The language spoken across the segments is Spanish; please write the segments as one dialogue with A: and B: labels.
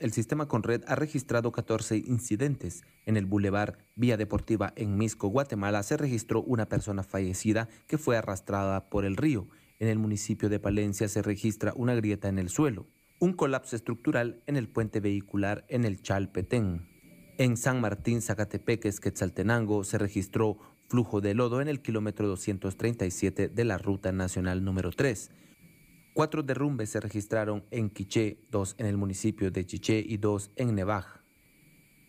A: el sistema con red ha registrado 14 incidentes. En el bulevar Vía Deportiva en Misco, Guatemala, se registró una persona fallecida que fue arrastrada por el río. En el municipio de Palencia se registra una grieta en el suelo. Un colapso estructural en el puente vehicular en el Chalpetén. En San Martín, Zacatepeques, Quetzaltenango, se registró flujo de lodo en el kilómetro 237 de la Ruta Nacional número 3. Cuatro derrumbes se registraron en Quiché, dos en el municipio de Chiché y dos en Nevaj.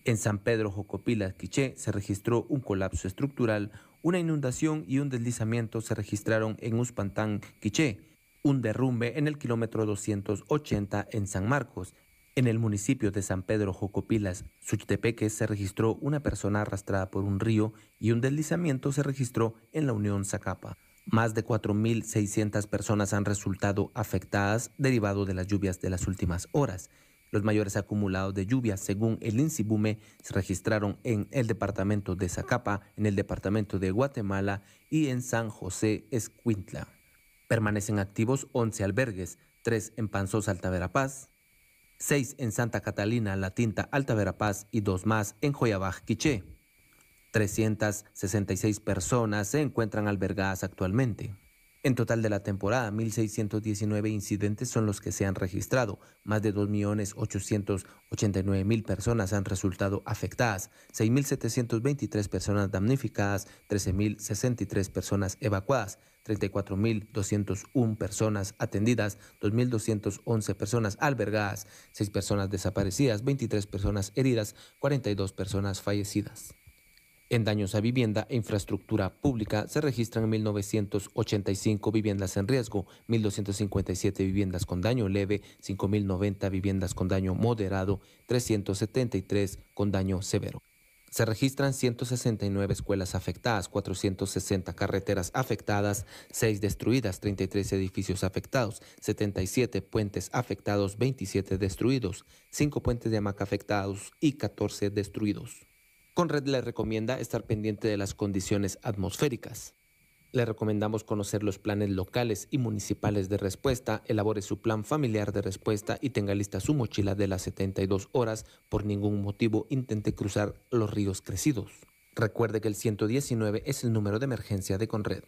A: En San Pedro Jocopilas, Quiché, se registró un colapso estructural, una inundación y un deslizamiento se registraron en Uspantán, Quiché, un derrumbe en el kilómetro 280 en San Marcos. En el municipio de San Pedro Jocopilas, Suchtepeque, se registró una persona arrastrada por un río y un deslizamiento se registró en la Unión Zacapa. Más de 4.600 personas han resultado afectadas derivado de las lluvias de las últimas horas. Los mayores acumulados de lluvias, según el INSIBUME, se registraron en el departamento de Zacapa, en el departamento de Guatemala y en San José Escuintla. Permanecen activos 11 albergues, 3 en Panzós Alta Verapaz, 6 en Santa Catalina La Tinta Alta y 2 más en Joyabaj Quiché. 366 personas se encuentran albergadas actualmente. En total de la temporada, 1.619 incidentes son los que se han registrado. Más de 2.889.000 personas han resultado afectadas, 6.723 personas damnificadas, 13.063 personas evacuadas, 34.201 personas atendidas, 2.211 personas albergadas, 6 personas desaparecidas, 23 personas heridas, 42 personas fallecidas. En daños a vivienda e infraestructura pública se registran 1.985 viviendas en riesgo, 1.257 viviendas con daño leve, 5.090 viviendas con daño moderado, 373 con daño severo. Se registran 169 escuelas afectadas, 460 carreteras afectadas, 6 destruidas, 33 edificios afectados, 77 puentes afectados, 27 destruidos, 5 puentes de hamaca afectados y 14 destruidos. Conred le recomienda estar pendiente de las condiciones atmosféricas. Le recomendamos conocer los planes locales y municipales de respuesta, elabore su plan familiar de respuesta y tenga lista su mochila de las 72 horas. Por ningún motivo intente cruzar los ríos crecidos. Recuerde que el 119 es el número de emergencia de Conred.